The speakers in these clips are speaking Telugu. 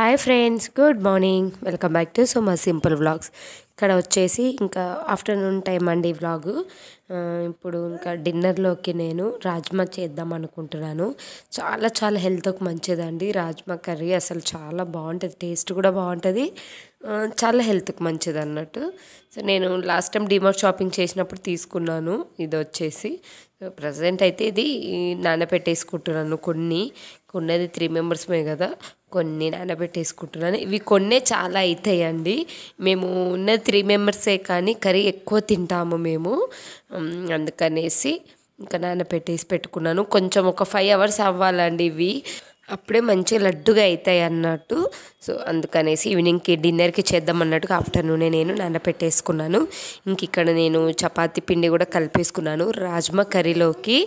hi friends good morning welcome back to so మా సింపుల్ వ్లాగ్స్ ఇక్కడ వచ్చేసి ఇంకా ఆఫ్టర్నూన్ టైం అండి వ్లాగు ఇప్పుడు ఇంకా డిన్నర్లోకి నేను రాజ్మా చేద్దాం అనుకుంటున్నాను చాలా చాలా హెల్త్కి మంచిదండి రాజ్మా కర్రీ అసలు చాలా బాగుంటుంది టేస్ట్ కూడా బాగుంటుంది చాలా హెల్త్కి మంచిది అన్నట్టు సో నేను లాస్ట్ టైం డిమార్ట్ షాపింగ్ చేసినప్పుడు తీసుకున్నాను ఇది వచ్చేసి ప్రజెంట్ అయితే ఇది నానబెట్టేసుకుంటున్నాను కొన్ని కొన్నది త్రీ మెంబర్స్మే కదా కొన్ని నానబెట్టేసుకుంటున్నాను ఇవి కొన్నే చాలా అవుతాయండి మేము ఉన్న త్రీ మెంబర్సే కానీ కర్రీ ఎక్కువ తింటాము మేము అందుకనేసి ఇంకా నానబెట్టేసి పెట్టుకున్నాను కొంచెం ఒక ఫైవ్ అవర్స్ అవ్వాలండి ఇవి అప్పుడే మంచిగా లడ్డుగా అవుతాయి అన్నట్టు సో అందుకనేసి ఈవినింగ్కి డిన్నర్కి చేద్దాం అన్నట్టుగా ఆఫ్టర్నూనే నేను నానబెట్టేసుకున్నాను ఇంక ఇక్కడ నేను చపాతీ పిండి కూడా కలిపేసుకున్నాను రాజ్మా కర్రీలోకి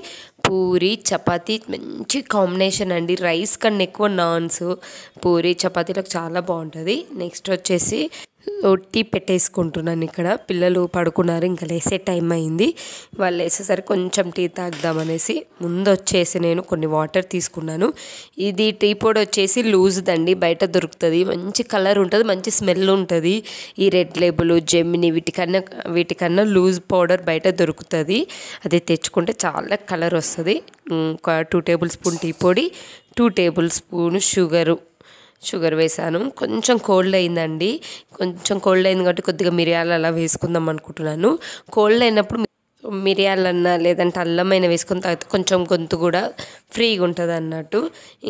పూరి చపాతీ మంచి కాంబినేషన్ అండి రైస్ కన్నా ఎక్కువ నాన్స్ పూరి చపాతీలకు చాలా బాగుంటుంది నెక్స్ట్ వచ్చేసి ఒట్టి పెట్టేసుకుంటున్నాను ఇక్కడ పిల్లలు పడుకున్నారు ఇంకా లేసే టైం అయింది వాళ్ళు వేసేసరికి కొంచెం టీ తాగుదామనేసి ముందు వచ్చేసి నేను కొన్ని వాటర్ తీసుకున్నాను ఇది టీ పొడి వచ్చేసి లూజ్దండి బయట దొరుకుతుంది మంచి కలర్ ఉంటుంది మంచి స్మెల్ ఉంటుంది ఈ రెడ్ లేబుల్ జెమిని వీటికన్నా వీటికన్నా లూజ్ పౌడర్ బయట దొరుకుతుంది అది తెచ్చుకుంటే చాలా కలర్ వస్తుంది ఒక టూ టేబుల్ స్పూన్ టీ పొడి two tablespoon sugar sugar వేసాను కొంచెం కోల్డ్ అయిందండి కొంచెం కోల్డ్ అయింది కాబట్టి కొద్దిగా మిరియాలు అలా వేసుకుందాం అనుకుంటున్నాను కోల్డ్ అయినప్పుడు మిరియాలన్నా లేదంటే అల్లమైన వేసుకొని తాగితే కొంచెం గొంతు కూడా ఫ్రీగా ఉంటుంది అన్నట్టు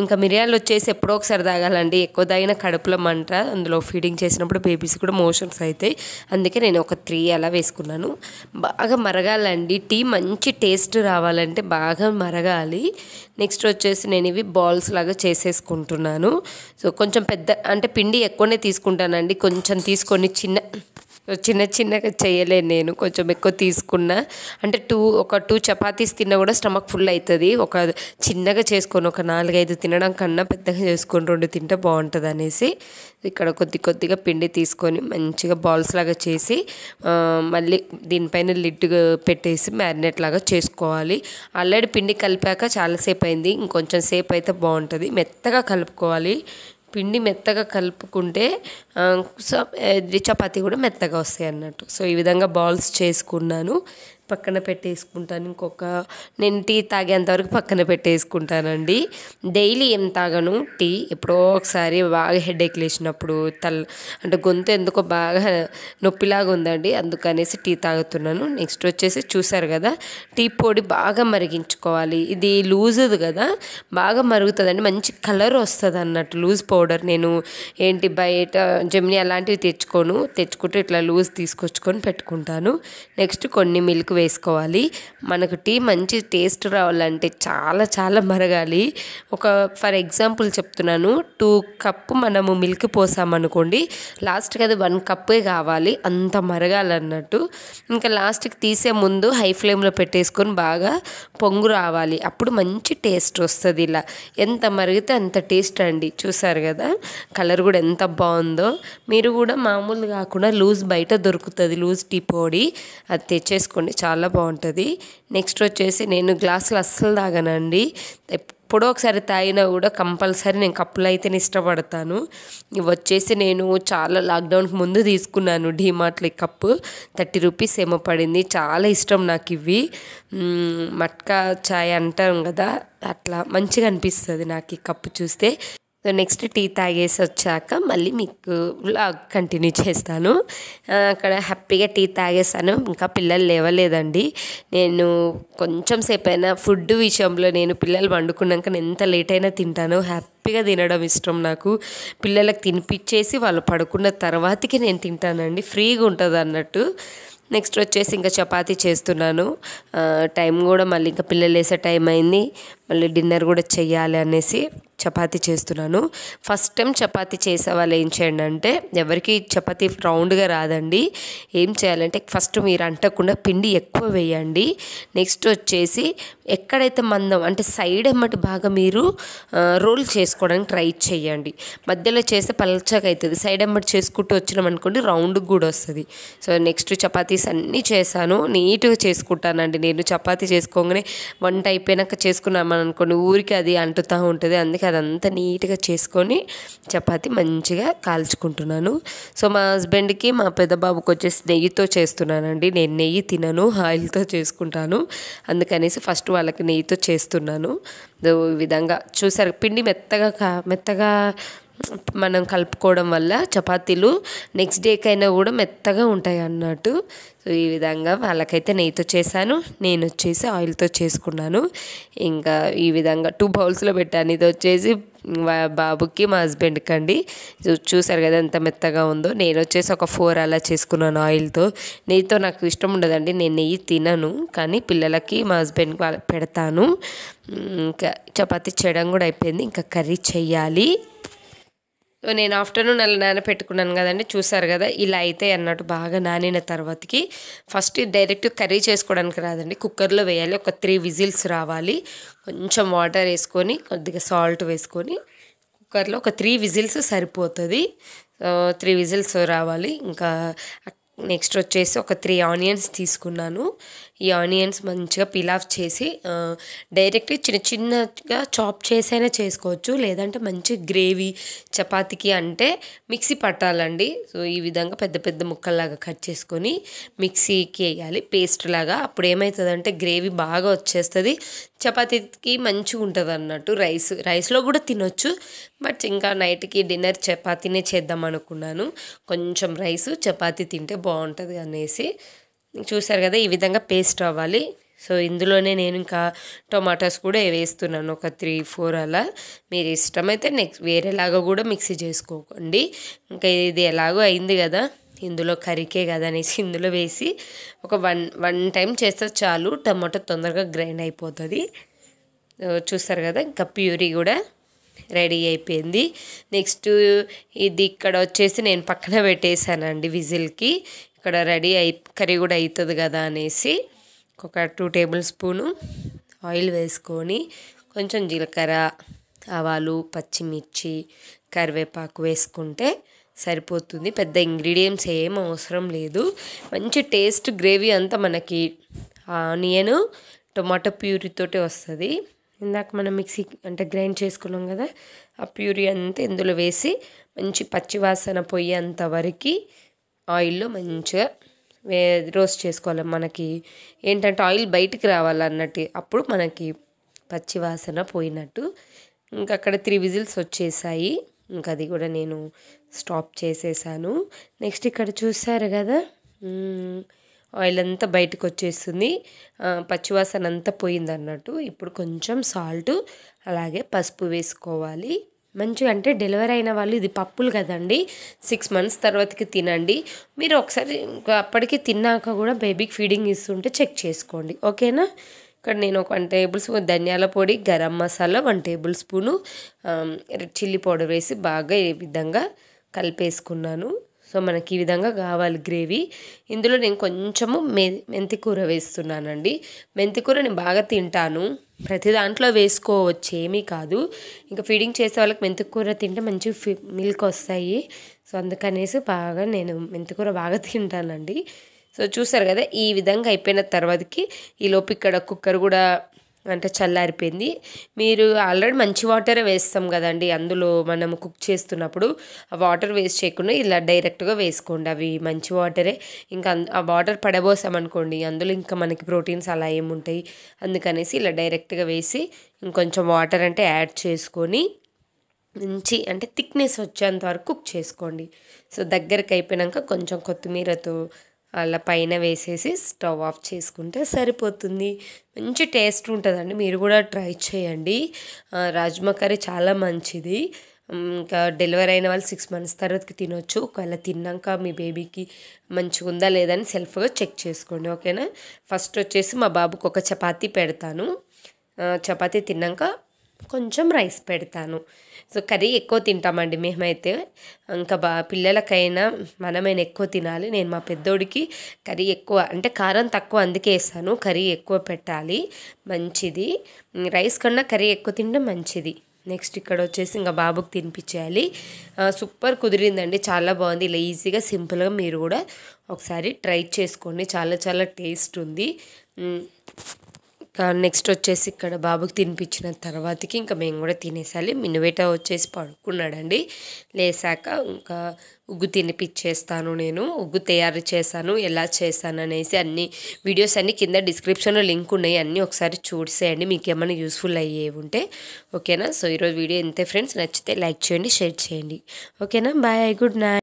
ఇంకా మిరియాలు వచ్చేసి ఎప్పుడో ఒకసారి తాగాలండి ఎక్కువ తాగిన కడుపులో మంట అందులో ఫీడింగ్ చేసినప్పుడు బేబీస్ కూడా మోషన్స్ అవుతాయి అందుకే నేను ఒక త్రీ అలా వేసుకున్నాను బాగా మరగాలండి టీ మంచి టేస్ట్ రావాలంటే బాగా మరగాలి నెక్స్ట్ వచ్చేసి నేను ఇవి బాల్స్ లాగా చేసేసుకుంటున్నాను సో కొంచెం పెద్ద అంటే పిండి ఎక్కువనే తీసుకుంటానండి కొంచెం తీసుకొని చిన్న చిన్న చిన్నగా చేయలేను నేను కొంచెం ఎక్కువ తీసుకున్నా అంటే టూ ఒక టూ చపాతీస్ తిన్నా కూడా స్టమక్ ఫుల్ అవుతుంది ఒక చిన్నగా చేసుకొని ఒక నాలుగైదు తినడం కన్నా పెద్దగా చేసుకొని రెండు తింటే బాగుంటుంది అనేసి ఇక్కడ కొద్ది కొద్దిగా పిండి తీసుకొని మంచిగా బాల్స్ లాగా చేసి మళ్ళీ దీనిపైన లిడ్ పెట్టేసి మ్యారినేట్ లాగా చేసుకోవాలి ఆల్రెడీ పిండి కలిపాక చాలాసేపు అయింది ఇంకొంచెం సేపు అయితే బాగుంటుంది మెత్తగా కలుపుకోవాలి పిండి మెత్తగా కలుపుకుంటే సో చపాతీ కూడా మెత్తగా వస్తాయి అన్నట్టు సో ఈ విధంగా బాల్స్ చేసుకున్నాను పక్కన పెట్టేసుకుంటాను ఇంకొక నేను టీ తాగేంతవరకు పక్కన పెట్టేసుకుంటానండి డైలీ ఏం తాగను టీ ఎప్పుడో ఒకసారి బాగా హెడేక్ లేచినప్పుడు తల అంటే గొంతు ఎందుకో బాగా నొప్పిలాగా ఉందండి అందుకనేసి టీ తాగుతున్నాను నెక్స్ట్ వచ్చేసి చూసారు కదా టీ పొడి బాగా మరిగించుకోవాలి ఇది లూజ్ కదా బాగా మరుగుతుందండి మంచి కలర్ వస్తుంది అన్నట్టు లూజ్ పౌడర్ నేను ఏంటి బయట జమిని అలాంటివి తెచ్చుకోను తెచ్చుకుంటే ఇట్లా లూజ్ తీసుకొచ్చుకొని పెట్టుకుంటాను నెక్స్ట్ కొన్ని మిల్క్ వేసుకోవాలి మనకు టీ మంచి టేస్ట్ రావాలంటే చాలా చాలా మరగాలి ఒక ఫర్ ఎగ్జాంపుల్ చెప్తున్నాను టూ కప్పు మనము మిల్క్ పోసామనుకోండి లాస్ట్కి అది వన్ కప్పే కావాలి అంత మరగాలన్నట్టు ఇంకా లాస్ట్కి తీసే ముందు హై ఫ్లేమ్లో పెట్టేసుకొని బాగా పొంగు రావాలి అప్పుడు మంచి టేస్ట్ వస్తుంది ఇలా ఎంత మరిగితే అంత టేస్ట్ అండి చూసారు కదా కలర్ కూడా ఎంత బాగుందో మీరు కూడా మామూలు కాకుండా లూజ్ బయట దొరుకుతుంది లూజ్ టీ పొడి అది తెచ్చేసుకోండి చాలా బాగుంటుంది నెక్స్ట్ వచ్చేసి నేను గ్లాసులు అస్సలు తాగనండి ఎప్పుడో ఒకసారి తాగినా కూడా కంపల్సరీ నేను కప్పులు అయితేనే ఇష్టపడతాను ఇవి వచ్చేసి నేను చాలా లాక్డౌన్కి ముందు తీసుకున్నాను డీమార్ట్లో కప్పు థర్టీ రూపీస్ ఏమో పడింది చాలా ఇష్టం నాకు ఇవి మట్కా చాయ్ అంటాం కదా అట్లా మంచిగా అనిపిస్తుంది నాకు ఈ కప్పు చూస్తే సో నెక్స్ట్ టీ తాగేసి వచ్చాక మళ్ళీ మీకు వ్లాగ్ కంటిన్యూ చేస్తాను అక్కడ హ్యాపీగా టీ తాగేసాను ఇంకా పిల్లలు లేవలేదండి నేను కొంచెం సేపు అయినా ఫుడ్ విషయంలో నేను పిల్లలు వండుకున్నాక నేను ఎంత లేట్ అయినా తింటాను హ్యాపీగా తినడం ఇష్టం నాకు పిల్లలకు తినిపించేసి వాళ్ళు పడుకున్న తర్వాతకి నేను తింటానండి ఫ్రీగా ఉంటుంది అన్నట్టు నెక్స్ట్ వచ్చేసి ఇంకా చపాతీ చేస్తున్నాను టైం కూడా మళ్ళీ ఇంకా పిల్లలు వేసే టైం అయింది మళ్ళీ డిన్నర్ కూడా చెయ్యాలి అనేసి చపాతి చేస్తున్నాను ఫస్ట్ టైం చపాతి చేసే వాళ్ళు ఏం చేయండి అంటే ఎవరికి చపాతి రౌండ్గా రాదండి ఏం చేయాలంటే ఫస్ట్ మీరు అంటకుండా పిండి ఎక్కువ వేయండి నెక్స్ట్ వచ్చేసి ఎక్కడైతే మందం అంటే సైడ్ అమ్మటి బాగా మీరు రోల్ చేసుకోవడానికి ట్రై చేయండి మధ్యలో చేస్తే పలచగా అవుతుంది సైడ్ అమ్మటి చేసుకుంటూ వచ్చినాం అనుకోండి రౌండ్ కూడా వస్తుంది సో నెక్స్ట్ చపాతీస్ అన్నీ చేశాను నీట్గా చేసుకుంటానండి నేను చపాతి చేసుకోగానే వంట అయిపోయినాక చేసుకున్నాం అనుకోండి ఊరికి అది అంటుతూ ఉంటుంది అందుకే అదంతా నీట్గా చేసుకొని చపాతి మంచిగా కాల్చుకుంటున్నాను సో మా హస్బెండ్కి మా పెద్ద బాబుకి వచ్చేసి నెయ్యితో చేస్తున్నానండి నేను నెయ్యి తినను ఆయిల్తో చేసుకుంటాను అందుకనేసి ఫస్ట్ వాళ్ళకి నెయ్యితో చేస్తున్నాను ఈ విధంగా చూసారు పిండి మెత్తగా మెత్తగా మనం కలుపుకోవడం వల్ల చపాతీలు నెక్స్ట్ డేకైనా కూడా మెత్తగా ఉంటాయి అన్నట్టు సో ఈ విధంగా వాళ్ళకైతే నెయ్యితో చేశాను నేను వచ్చేసి ఆయిల్తో చేసుకున్నాను ఇంకా ఈ విధంగా టూ బౌల్స్లో పెట్టాను ఇది వచ్చేసి బాబుకి మా హస్బెండ్కి అండి చూసారు కదా ఎంత మెత్తగా ఉందో నేను వచ్చేసి ఒక ఫోర్ అలా చేసుకున్నాను ఆయిల్తో నెయ్యితో నాకు ఇష్టం ఉండదండి నేను నెయ్యి తినను కానీ పిల్లలకి మా హస్బెండ్కి వాళ్ళకి పెడతాను ఇంకా చపాతీ చేయడం కూడా అయిపోయింది ఇంకా కర్రీ చెయ్యాలి నేను ఆఫ్టర్నూన్ అలా నానపెట్టుకున్నాను కదండి చూసారు కదా ఇలా అయితే అన్నట్టు బాగా నానిన తర్వాతకి ఫస్ట్ డైరెక్ట్ కర్రీ చేసుకోవడానికి రాదండి కుక్కర్లో వేయాలి ఒక త్రీ విజిల్స్ రావాలి కొంచెం వాటర్ వేసుకొని కొద్దిగా సాల్ట్ వేసుకొని కుక్కర్లో ఒక త్రీ విజిల్స్ సరిపోతుంది త్రీ విజిల్స్ రావాలి ఇంకా నెక్స్ట్ వచ్చేసి ఒక త్రీ ఆనియన్స్ తీసుకున్నాను ఈ ఆనియన్స్ మంచిగా పిలాఫ్ చేసి డైరెక్ట్ చిన్న చిన్నగా చాప్ చేసైనా చేసుకోవచ్చు లేదంటే మంచి గ్రేవీ చపాతీకి అంటే మిక్సీ పట్టాలండి సో ఈ విధంగా పెద్ద పెద్ద ముక్కల్లాగా కట్ చేసుకొని మిక్సీకి వేయాలి పేస్ట్ లాగా అప్పుడు ఏమవుతుందంటే గ్రేవీ బాగా వచ్చేస్తుంది చపాతీకి మంచిగా ఉంటుంది అన్నట్టు రైస్ రైస్లో కూడా తినొచ్చు బట్ ఇంకా నైట్కి డిన్నర్ చపాతీనే చేద్దాం అనుకున్నాను కొంచెం రైస్ చపాతీ తింటే బాగుంటుంది అనేసి చూసారు కదా ఈ విధంగా పేస్ట్ అవ్వాలి సో ఇందులోనే నేను ఇంకా టొమాటోస్ కూడా వేస్తున్నాను ఒక త్రీ ఫోర్ అలా మీరు ఇష్టమైతే నెక్స్ట్ వేరేలాగా కూడా మిక్సీ చేసుకోకండి ఇంకా ఇది ఎలాగో అయింది కదా ఇందులో కరికే కదా అనేసి ఇందులో వేసి ఒక వన్ వన్ టైం చేస్తే చాలు టమాటో తొందరగా గ్రైండ్ అయిపోతుంది చూస్తారు కదా ఇంకా ప్యూరీ కూడా రెడీ అయిపోయింది నెక్స్ట్ ఇది ఇక్కడ వచ్చేసి నేను పక్కన పెట్టేశానండి విజిల్కి ఇక్కడ రెడీ అయి కర్రీ కూడా అవుతుంది కదా అనేసి ఒక టూ టేబుల్ స్పూను ఆయిల్ వేసుకొని కొంచెం జీలకర్ర ఆవాలు పచ్చిమిర్చి కరివేపాకు వేసుకుంటే సరిపోతుంది పెద్ద ఇంగ్రీడియంట్స్ ఏం అవసరం లేదు మంచి టేస్ట్ గ్రేవీ అంతా మనకి ఆనియను టొమాటో ప్యూరీతో వస్తుంది ఇందాక మనం మిక్సీ అంటే గ్రైండ్ చేసుకున్నాం కదా ఆ ప్యూరీ అంతా ఇందులో వేసి మంచి పచ్చివాసన పోయేంత వరకు ఆయిల్లో మంచిగా వే రోస్ట్ చేసుకోవాలి మనకి ఏంటంటే ఆయిల్ బయటికి రావాలన్నట్టు అప్పుడు మనకి పచ్చివాసన పోయినట్టు ఇంకా అక్కడ త్రీ విజిల్స్ వచ్చేసాయి ఇంకా అది కూడా నేను స్టాప్ చేసేసాను నెక్స్ట్ ఇక్కడ చూసారు కదా ఆయిల్ అంతా బయటకు వచ్చేస్తుంది పచ్చివాసన అంతా పోయింది అన్నట్టు ఇప్పుడు కొంచెం సాల్ట్ అలాగే పసుపు వేసుకోవాలి మంచిగా అంటే డెలివరీ అయిన వాళ్ళు ఇది పప్పులు కదండి సిక్స్ మంత్స్ తర్వాతకి తినండి మీరు ఒకసారి అప్పటికి తిన్నాక కూడా బేబీకి ఫీడింగ్ ఇస్తుంటే చెక్ చేసుకోండి ఓకేనా ఇక్కడ నేను ఒక వన్ టేబుల్ స్పూన్ ధనియాల పొడి garam masala one tablespoon red chilli powder వేసి బాగా ఈ విధంగా కలిపేసుకున్నాను సో మనకి ఈ విధంగా కావాలి గ్రేవీ ఇందులో నేను కొంచెము మె మెంతికూర వేస్తున్నానండి మెంతికూర నేను బాగా తింటాను ప్రతి దాంట్లో వేసుకోవచ్చు ఏమీ కాదు ఇంకా ఫీడింగ్ చేసే వాళ్ళకి మెంతికూర తింటే మంచి మిల్క్ వస్తాయి సో అందుకనేసి బాగా నేను మెంతికూర బాగా తింటానండి సో చూసారు కదా ఈ విధంగా అయిపోయిన తర్వాతకి ఈలోపు ఇక్కడ కుక్కర్ కూడా అంటే చల్లారిపోయింది మీరు ఆల్రెడీ మంచి వాటర్ వేస్తాం కదండి అందులో మనం కుక్ చేస్తున్నప్పుడు ఆ వాటర్ వేస్ట్ చేయకుండా ఇలా డైరెక్ట్గా వేసుకోండి అవి మంచి వాటరే ఇంకా ఆ వాటర్ పడబోసామనుకోండి అందులో ఇంకా మనకి ప్రోటీన్స్ అలా ఏముంటాయి అందుకనేసి ఇలా డైరెక్ట్గా వేసి ఇంకొంచెం వాటర్ అంటే యాడ్ చేసుకొని మంచి అంటే థిక్నెస్ వచ్చేంత వరకు కుక్ చేసుకోండి సో దగ్గరికి అయిపోయాక కొంచెం కొత్తిమీరతో అలా పైన వేసేసి స్టవ్ ఆఫ్ చేసుకుంటే సరిపోతుంది మంచి టేస్ట్ ఉంటుందండి మీరు కూడా ట్రై చేయండి రాజ్మా కర్రీ చాలా మంచిది ఇంకా డెలివరీ అయిన వాళ్ళు సిక్స్ మంత్స్ తర్వాతకి తినొచ్చు ఒకవేళ తిన్నాక మీ బేబీకి మంచిగా ఉందా లేదని సెల్ఫ్గా చెక్ చేసుకోండి ఓకేనా ఫస్ట్ వచ్చేసి మా బాబుకి ఒక చపాతీ పెడతాను చపాతీ తిన్నాక కొంచెం రైస్ పెడతాను సో కర్రీ ఎక్కువ తింటామండి మేమైతే ఇంకా బా పిల్లలకైనా మనమైనా ఎక్కువ తినాలి నేను మా పెద్దోడికి కర్రీ ఎక్కువ అంటే కారం తక్కువ అందుకే వేస్తాను కర్రీ ఎక్కువ పెట్టాలి మంచిది రైస్ కన్నా కర్రీ ఎక్కువ తింటే మంచిది నెక్స్ట్ ఇక్కడ వచ్చేసి ఇంకా బాబుకి తినిపించేయాలి సూపర్ కుదిరిందండి చాలా బాగుంది ఇలా ఈజీగా సింపుల్గా మీరు కూడా ఒకసారి ట్రై చేసుకోండి చాలా చాలా టేస్ట్ ఉంది నెక్స్ట్ వచ్చేసి ఇక్కడ బాబుకి తినిపించిన తర్వాతకి ఇంకా మేము కూడా తినేసాలి మినువేట వచ్చేసి పడుకున్నాడండి లేసాక ఇంకా ఉగ్గు తినిపించేస్తాను నేను ఉగ్గు తయారు చేశాను ఎలా చేశాను అనేసి అన్ని వీడియోస్ అన్నీ కింద డిస్క్రిప్షన్లో లింక్ ఉన్నాయి అన్నీ ఒకసారి చూసేయండి మీకు ఏమైనా యూస్ఫుల్ అయ్యే ఉంటే ఓకేనా సో ఈరోజు వీడియో ఇంతే ఫ్రెండ్స్ నచ్చితే లైక్ చేయండి షేర్ చేయండి ఓకేనా బాయ్ గుడ్ నైట్